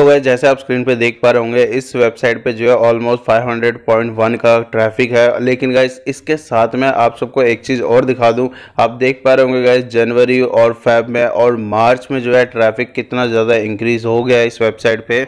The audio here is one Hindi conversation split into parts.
तो वह जैसे आप स्क्रीन पे देख पा रहे होंगे इस वेबसाइट पे जो है ऑलमोस्ट 500.1 का ट्रैफिक है लेकिन गाइस इसके साथ में आप सबको एक चीज़ और दिखा दूं आप देख पा रहे होंगे गाइस जनवरी और फेब में और मार्च में जो है ट्रैफिक कितना ज़्यादा इंक्रीज़ हो गया इस वेबसाइट पे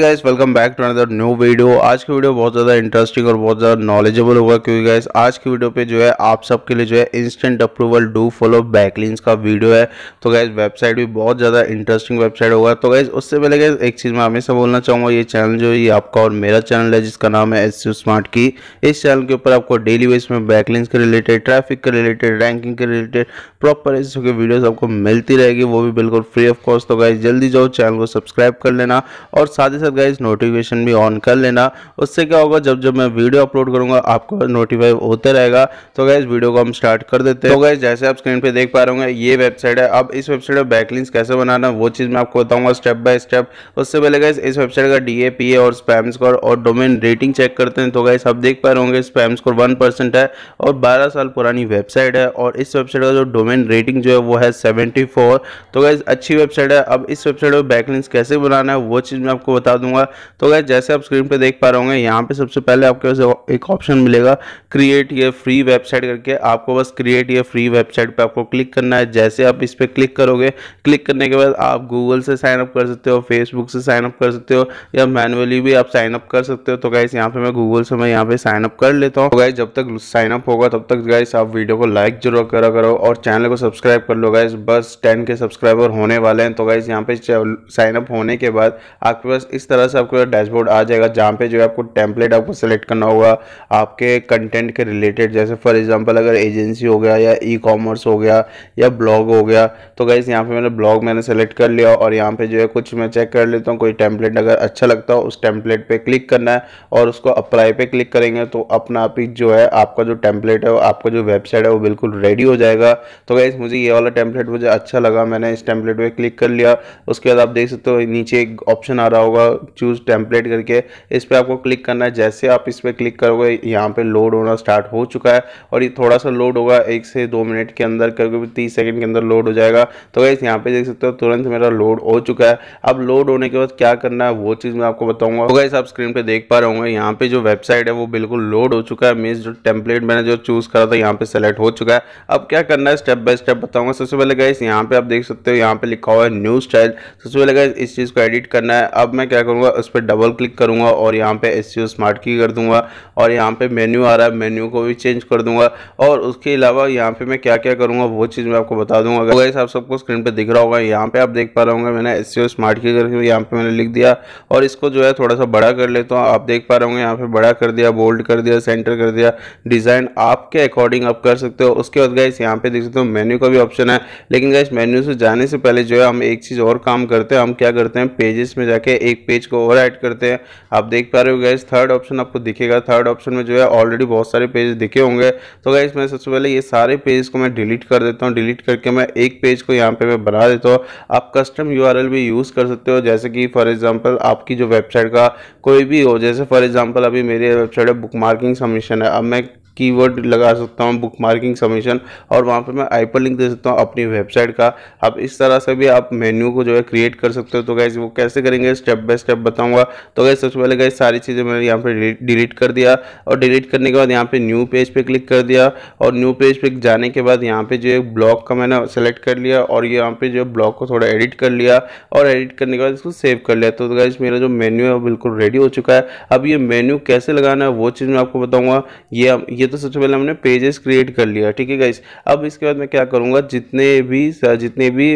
guys welcome back to another new video आज की वीडियो बहुत ज़्यादा इंटरेस्टिंग और बहुत ज़्यादा नॉलेजेबल होगा क्योंकि गाइस आज की वीडियो पे जो है आप सबके लिए जो है instant approval do follow backlinks का वीडियो है तो गाइस वेबसाइट भी बहुत ज़्यादा इंटरेस्टिंग वेबसाइट होगा तो गाइस उससे पहले गाइस एक चीज़ मैं हमेशा बोलना चाहूंगा ये चैनल जो है ये आपका और मेरा चैनल है जिसका नाम है एस स्मार्ट की इस चैनल के ऊपर आपको डेली बेस में बैकलिंग्स के रिलेटेड ट्रैफिक के रिलेटेड रैंकिंग के रिलेटेड प्रॉपर इस वीडियो आपको मिलती रहेगी वो भी बिल्कुल फ्री ऑफ कॉस्ट तो गाइस जल्दी जाओ चैनल को सब्सक्राइब कर लेना और साथ ही साथ गाइज नोटिफिकेशन भी ऑन कर लेना उससे क्या होगा जब जब मैं वीडियो अपलोड करूंगा आपको नोटिफाई होते रहेगा तो गाइज वीडियो को हम स्टार्ट कर देते हैं तो गाइज जैसे आप स्क्रीन पे देख पा रहे होंगे ये वेबसाइट है अब इस वेबसाइट पर बैकलिंग कैसे बनाना वो चीज़ मैं आपको बताऊंगा स्टेप बाय स्टेप उससे पहले गाइज इस वेबसाइट का डी ए पी ए और स्पैम स्कोर और डोमेन रेटिंग चेक करते हैं तो गाइज आप देख पा रहे होंगे स्पैम स्कोर वन परसेंट है और बारह साल पुरानी वेबसाइट है और इस वेबसाइट का जो डोमेन रेटिंग जो है वो है सेवेंटी फोर तो गाइज अच्छी वेबसाइट है अब इस वेबसाइट पर बैकलिंग कैसे बनाना है वो चीज़ मैं आपको बता बता दूंगा तो गैस जैसे आप स्क्रीन पे देख पा रहे होंगे यहाँ पे सबसे पहले आपके पास एक ऑप्शन मिलेगा क्रिएट ये फ्री वेबसाइट करके आपको बस क्रिएट ये फ्री वेबसाइट पे आपको क्लिक करना है जैसे आप इस पर क्लिक करोगे क्लिक करने के बाद आप गूगल से साइन अप कर सकते हो फेसबुक से साइन अप कर सकते हो या मैनुअली भी आप साइन अप कर सकते हो तो गैस यहाँ पे मैं गूगल से मैं यहाँ पे साइन अप कर लेता हूँ तो गाइज जब तक साइन अप होगा तब तक गाइस आप वीडियो को लाइक जरूर करा करो और चैनल को सब्सक्राइब कर लो गाइज बस टेन के सब्सक्राइबर होने वाले हैं तो गाइज यहाँ पे साइन अप होने के बाद आपके पास इस इस तरह से आपको डैशबोर्ड आ जाएगा जहाँ पे जो है आपको टेम्पलेट आपको सेलेक्ट करना होगा आपके कंटेंट के रिलेटेड जैसे फॉर एग्जांपल अगर एजेंसी हो गया या ई कॉमर्स हो गया या ब्लॉग हो गया तो गाइज़ यहाँ पे मैंने ब्लॉग मैंने सेलेक्ट कर लिया और यहाँ पर जो है कुछ मैं चेक कर लेता हूँ कोई टेम्पलेट अगर अच्छा लगता हो उस टेम्पलेट पर क्लिक करना है और उसको अप्लाई पर क्लिक करेंगे तो अपना आप ही जो है आपका जो टेम्पलेट है आपका जो वेबसाइट है वो बिल्कुल रेडी हो जाएगा तो गाइज़ मुझे ये वाला टेम्पलेट मुझे अच्छा लगा मैंने इस टेम्पलेट पर क्लिक कर लिया उसके बाद आप देख सकते हो नीचे एक ऑप्शन आ रहा होगा चूज़ टेम्पलेट करके इस पर आपको क्लिक करना है जैसे आप इस पर क्लिक करोगे यहाँ पे लोड होना स्टार्ट हो चुका है और ये थोड़ा सा लोड होगा एक से दो मिनट के अंदर क्योंकि तीस सेकेंड के अंदर लोड हो जाएगा तो वैसे यहाँ पे देख सकते हो तुरंत मेरा लोड हो चुका है अब लोड होने के बाद क्या करना है वो चीज़ मैं आपको बताऊँगा तो वैसे आप स्क्रीन पर देख पा रहे होंगे यहाँ पे जो वेबसाइट है वो बिल्कुल लोड हो चुका है मीन्स जो टेम्पलेट मैंने जो चूज़ करा था यहाँ पर सेलेक्ट हो चुका है अब क्या करना है स्टेप बाय स्टेप बताऊंगा सबसे पहले गए यहाँ पे आप देख सकते हो यहाँ पे लिखा हुआ है न्यू स्टाइल सबसे पहले गए इस चीज़ को एडिट करना है अब मैं क्या क्या करूँगा उस पर डबल क्लिक करूँगा और यहाँ पे एस स्मार्ट की कर दूँगा और यहाँ पे मेन्यू आ रहा है मेन्यू को भी चेंज कर दूँगा और उसके अलावा यहाँ पे मैं क्या क्या करूँगा वो चीज़ मैं आपको बता दूँगा अगर तो आप सबको स्क्रीन पर दिख रहा होगा यहाँ पर आप देख पा रहे होंगे मैंने एस स्मार्ट की करके यहाँ पर मैंने लिख दिया और इसको जो है थोड़ा सा बड़ा कर लेता हूँ आप देख पा रहे होंगे यहाँ पर बड़ा कर दिया बोल्ड कर दिया सेंटर कर दिया डिज़ाइन आपके अकॉर्डिंग आप कर सकते हो उसके बाद गए यहाँ पे देख सकते हो मेन्यू का भी ऑप्शन है लेकिन गए मेन्यू से जाने से पहले जो है हम एक चीज़ और काम करते हैं हम क्या करते हैं पेजेस में जाके एक पेज पेज को ओवर करते हैं आप देख पा रहे हो गैस थर्ड ऑप्शन आपको दिखेगा थर्ड ऑप्शन में जो है ऑलरेडी बहुत सारे पेज दिखे होंगे तो गैस मैं सबसे पहले ये सारे पेज को मैं डिलीट कर देता हूँ डिलीट करके मैं एक पेज को यहाँ पे मैं बना देता हूँ आप कस्टम यू भी यूज़ कर सकते हो जैसे कि फॉर एग्जाम्पल आपकी जो वेबसाइट का कोई भी हो जैसे फॉर एग्जाम्पल अभी मेरी वेबसाइट है बुक मार्किंग है अब मैं कीवर्ड लगा सकता हूँ बुक मार्किंग समीशन और वहाँ पे मैं आईपर लिंक दे सकता हूँ अपनी वेबसाइट का आप इस तरह से भी आप मेन्यू को जो है क्रिएट कर सकते हो तो गैस वो कैसे करेंगे स्टेप बाय स्टेप बताऊँगा तो गैस सबसे पहले गैस सारी चीज़ें मैंने यहाँ पर डिलीट कर दिया और डिलीट करने के बाद यहाँ पर न्यू पेज पर पे क्लिक कर दिया और न्यू पेज पर पे जाने के बाद यहाँ पर जो है ब्लॉग का मैंने सेलेक्ट कर लिया और यहाँ पर जो है ब्लॉग को थोड़ा एडिट कर लिया और एडिट करने के बाद इसको सेव कर लिया तो गैस मेरा जो मेन्यू है वो बिल्कुल रेडी हो चुका है अब ये मेन्यू कैसे लगाना है वो चीज़ मैं आपको बताऊँगा ये ये ये तो सबसे पहले हमने पेजेस क्रिएट कर लिया ठीक है गाइस अब इसके बाद मैं क्या करूँगा जितने भी जितने भी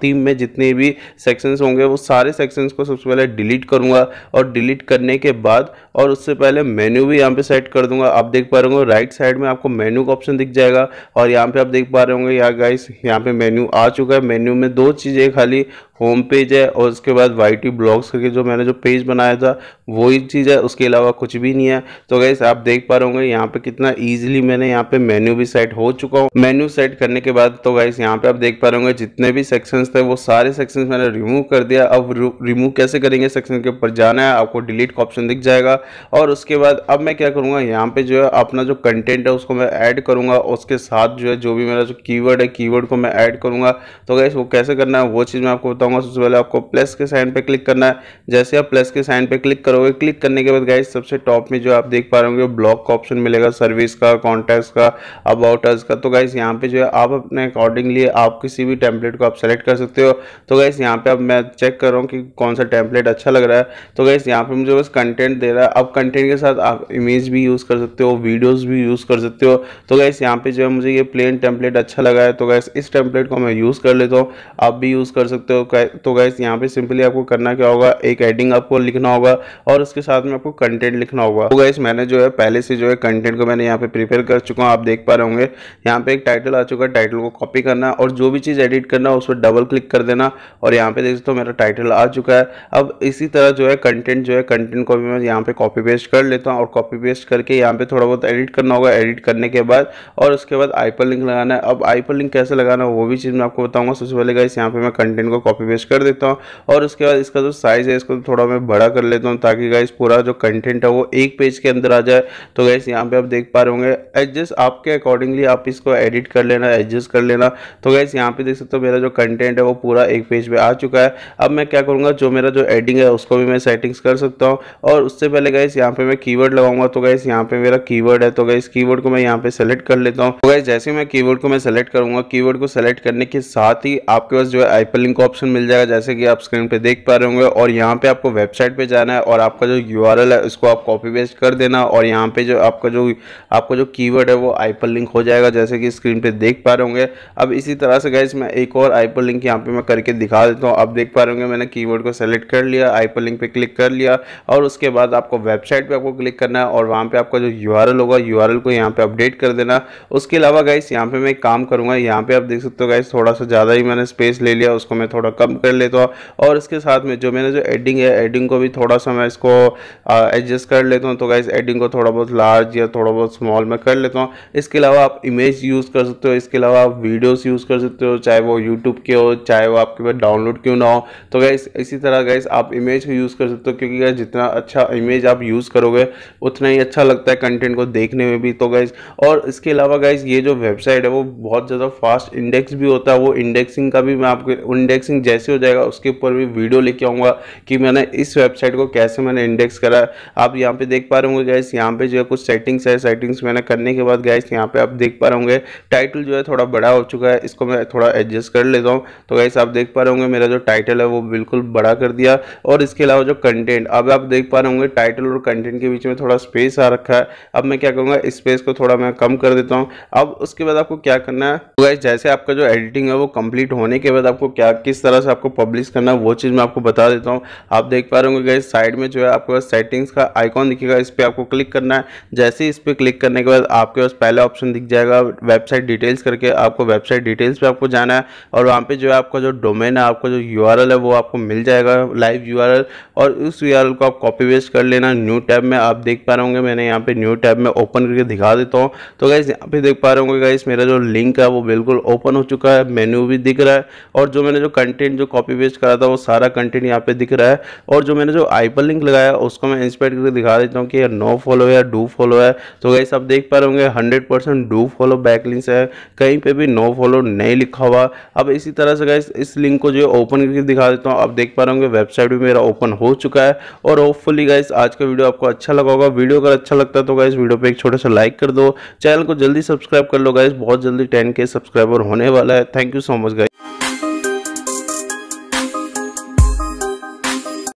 टीम में जितने भी सेक्शंस होंगे वो सारे सेक्शंस को सबसे पहले डिलीट करूँगा और डिलीट करने के बाद और उससे पहले मेन्यू भी यहाँ पे सेट कर दूंगा आप देख पा रहे होंगे राइट साइड में आपको मेन्यू का ऑप्शन दिख जाएगा और यहाँ पर आप देख पा रहे होंगे यार गाइस यहाँ पर मेन्यू आ चुका है मेन्यू में दो चीज़ें खाली होम पेज है और उसके बाद वाई टी ब्लॉग्स करके जो मैंने जो पेज बनाया था वही चीज़ है उसके अलावा कुछ भी नहीं है तो गैस आप देख पा रहे होंगे यहाँ पे कितना ईजिली मैंने यहाँ पे मेन्यू भी सेट हो चुका हूँ मेन्यू सेट करने के बाद तो गैस यहाँ पे आप देख पा रहे होंगे जितने भी सेक्शंस थे वो सारे सेक्शंस मैंने रिमूव कर दिया अब रिमूव कैसे करेंगे सेक्शन के ऊपर जाना है आपको डिलीट का ऑप्शन दिख जाएगा और उसके बाद अब मैं क्या करूँगा यहाँ पे जो है अपना जो कंटेंट है उसको मैं ऐड करूँगा उसके साथ जो है जो भी मेरा जो की है की को मैं ऐड करूँगा तो गैस वो कैसे करना है वो चीज़ मैं आपको बताऊंगा सबसे पहले आपको प्लस के साइन पे क्लिक करना है जैसे आप प्लस के साइन पे क्लिक करोगे क्लिक करने के बाद गाइज सबसे टॉप में जो आप देख पा रहे होंगे ब्लॉक का ऑप्शन मिलेगा सर्विस का कॉन्टैक्ट का अबाउटर्स का तो गाइज यहाँ पे जो है आप अपने अकॉर्डिंगली आप किसी भी टेम्पलेट को आप सेलेक्ट कर सकते हो तो गाइज यहाँ पे अब मैं चेक कर रहा हूँ कि कौन सा टेम्पलेट अच्छा लग रहा है तो गाइज यहाँ पे मुझे बस कंटेंट दे रहा है अब कंटेंट के साथ आप इमेज भी यूज़ कर सकते हो वीडियोज़ भी यूज़ कर सकते हो तो गाइस यहाँ पे जो है मुझे ये प्लेन टेम्पलेट अच्छा लगा है तो गैस इस टेम्पलेट को मैं यूज़ कर लेता हूँ आप भी यूज़ कर सकते हो तो गैस यहाँ पे सिंपली आपको करना क्या होगा एक एडिंग आपको लिखना होगा और उसके साथ में आपको कंटेंट लिखना होगा तो गैस मैंने जो है पहले से जो है कंटेंट को मैंने यहाँ पे प्रिपेयर कर चुका हूँ आप देख पा रहे होंगे यहाँ पे एक टाइटल आ चुका है टाइटल को कॉपी करना और जो भी चीज़ एडिट करना है उस पर डबल क्लिक कर देना और यहाँ पे देख सकते हो मेरा टाइटल आ चुका है अब इसी तरह जो है कंटेंट जो है कंटेंट को भी मैं यहाँ पे कॉपी पेस्ट कर लेता हूँ और कॉपी पेस्ट करके यहाँ पे थोड़ा बहुत एडिट करना होगा एडिट करने के बाद और उसके बाद आईपर लिंक लगाना है अब आईपर लिंक कैसे लगाना है वो भी चीज़ मैं आपको बताऊँगा सबसे पहले गाइस यहाँ पे मैं कंटेंट को कॉपी पे पेस्ट कर देता हूँ और उसके बाद इसका जो साइज़ है इसको थोड़ा मैं बड़ा कर लेता हूँ ताकि गाइस पूरा जो कंटेंट है वो एक पेज के अंदर आ जाए तो गाइस यहाँ पे आप देख पा रहे होंगे एडजस्ट आपके अकॉर्डिंगली आप इसको एडिट कर लेना एडजस्ट कर लेना तो गाइस यहाँ पे देख सकते हो मेरा जो कंटेंट है वो पूरा एक पेज पर आ चुका है अब मैं क्या करूँगा जो मेरा जो एडिंग है उसको भी मैं सेटिंग्स कर सकता हूँ और उससे पहले गाइस यहाँ पर मैं की लगाऊंगा तो गाइस यहाँ पर मेरा की है तो गाइस की को मैं यहाँ पर सेलेक्ट कर लेता हूँ तो गाइस जैसे मैं की को मैं सेलेक्ट करूँगा की को सेलेक्ट करने के साथ ही आपके पास जो है आईपल लिंक ऑप्शन मिल जाएगा जैसे कि आप स्क्रीन पे देख पा रहे होंगे और यहाँ पे आपको वेबसाइट पे जाना है और आपका जो यू है उसको आप कॉपी पेस्ट कर देना और यहाँ पे जो आपका जो आपका जो कीवर्ड है वो आईपर लिंक हो जाएगा जैसे कि स्क्रीन पे देख पा रहे होंगे अब इसी तरह से गैस मैं एक और आईपर लिंक यहाँ पे मैं करके दिखा देता हूँ आप देख पा रहे होंगे मैंने की को सेलेक्ट कर लिया आईपर लिंक पर क्लिक कर लिया और उसके बाद आपको वेबसाइट पर आपको क्लिक करना है और वहाँ पर आपका जो यू होगा यू को यहाँ पर अपडेट कर देना उसके अलावा गाइस यहाँ पे मैं काम करूँगा यहाँ पे आप देख सकते हो गाइस थोड़ा सा ज़्यादा ही मैंने स्पेस ले लिया उसको मैं थोड़ा कम कर लेता तो। हूँ और इसके साथ में जो मैंने जो एडिंग है एडिंग को भी थोड़ा सा मैं इसको एडजस्ट कर लेता हूँ तो गाइज एडिंग को थोड़ा बहुत लार्ज या थोड़ा बहुत स्मॉल में कर लेता हूँ इसके अलावा आप इमेज यूज़ कर सकते हो इसके अलावा आप वीडियोस यूज़ कर सकते हो चाहे वो यूट्यूब के हो चाहे वो आपके पास डाउनलोड क्यों ना हो तो गैस इसी तरह गैस आप इमेज को यूज़ कर सकते हो क्योंकि गैस जितना अच्छा इमेज आप यूज़ करोगे उतना ही अच्छा लगता है कंटेंट को देखने में भी तो गैस और इसके अलावा गैस ये जो वेबसाइट है वो बहुत ज़्यादा फास्ट इंडेक्स भी होता है वो इंडेक्सिंग का भी मैं आपको इंडेक्सिंग कैसे हो जाएगा उसके ऊपर भी वीडियो लेके आऊँगा कि मैंने इस वेबसाइट को कैसे मैंने इंडेक्स करा आप यहाँ पे देख पा रहे होंगे गैस यहाँ पे जो है कुछ सेटिंग्स है सेटिंग्स मैंने करने के बाद गैस यहाँ पे आप देख पा रहे होंगे टाइटल जो है थोड़ा बड़ा हो चुका है इसको मैं थोड़ा एडजस्ट कर लेता हूँ तो गैस आप देख पा रहे होंगे मेरा जो टाइटल है वो बिल्कुल बड़ा कर दिया और इसके अलावा जो कंटेंट अब आप देख पा रहे होंगे टाइटल और कंटेंट के बीच में थोड़ा स्पेस आ रखा है अब मैं क्या करूँगा स्पेस को थोड़ा मैं कम कर देता हूँ अब उसके बाद आपको क्या करना है तो गैस जैसे आपका जो एडिटिंग है वो कंप्लीट होने के बाद आपको क्या किस तरह से आपको पब्लिश करना है वो चीज़ मैं आपको बता देता हूँ आप देख पा रहे होंगे गए साइड में जो है आपके पास सेटिंग्स का आइकॉन दिखेगा इस पर आपको क्लिक करना है जैसे ही इस पर क्लिक करने के बाद आपके पास पहला ऑप्शन दिख जाएगा वेबसाइट डिटेल्स करके आपको वेबसाइट डिटेल्स पर आपको जाना है और वहाँ पर जो है आपका जो डोमेन है आपका जो यू है वो आपको मिल जाएगा लाइव यू और उस यू को आप कॉपी वेस्ट कर लेना न्यू टैब में आप देख पा रहे होंगे मैंने यहाँ पर न्यू टैब में ओपन करके दिखा देता हूँ तो गाइज़ यहाँ पर देख पा रहे होंगे गाइज़ मेरा जो लिंक है वो बिल्कुल ओपन हो चुका है मेन्यू भी दिख रहा है और जो मैंने जो कंटेंट कंटेंट जो कॉपी पेस्ट करा था वो सारा कंटेंट यहाँ पे दिख रहा है और जो मैंने जो आईपल लिंक लगाया उसको मैं इंस्पेक्ट करके दिखा देता हूँ कि यार नो फॉलो है या डू फॉलो है तो गाइस आप देख पा रहे होंगे hundred percent do follow back backlinks है कहीं पर भी नो फॉलो नहीं लिखा हुआ अब इसी तरह से गैस इस लिंक को जो ओपन करके दिखा देता हूँ आप देख पा रहे होंगे वेबसाइट भी मेरा ओपन हो चुका है और होपफुली गैस आज का वीडियो आपको अच्छा लगा होगा वीडियो अगर अच्छा लगता है तो गैस वीडियो पे एक छोटा सा लाइक कर दो चैनल को जल्दी सब्सक्राइब कर लो गैस बहुत जल्दी टेन के सब्सक्राइबर होने वाला है thank you so much guys